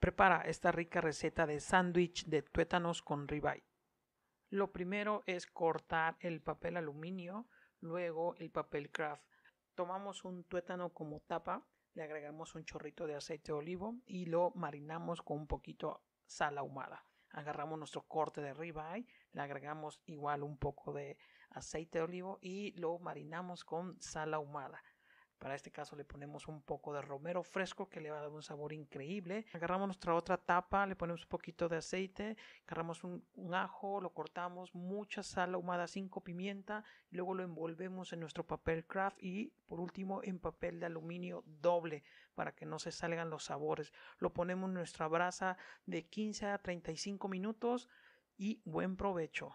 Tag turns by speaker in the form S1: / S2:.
S1: Prepara esta rica receta de sándwich de tuétanos con ribeye. Lo primero es cortar el papel aluminio, luego el papel craft. Tomamos un tuétano como tapa, le agregamos un chorrito de aceite de olivo y lo marinamos con un poquito sal ahumada. Agarramos nuestro corte de ribeye, le agregamos igual un poco de aceite de olivo y lo marinamos con sal ahumada. Para este caso le ponemos un poco de romero fresco que le va a dar un sabor increíble. Agarramos nuestra otra tapa, le ponemos un poquito de aceite, agarramos un, ajo, lo cortamos, mucha sal ahumada, 5 pimienta, luego lo envolvemos en nuestro papel craft y por último en papel de aluminio doble para que no se salgan los sabores. Lo ponemos en nuestra brasa de 15 a 35 minutos y buen provecho.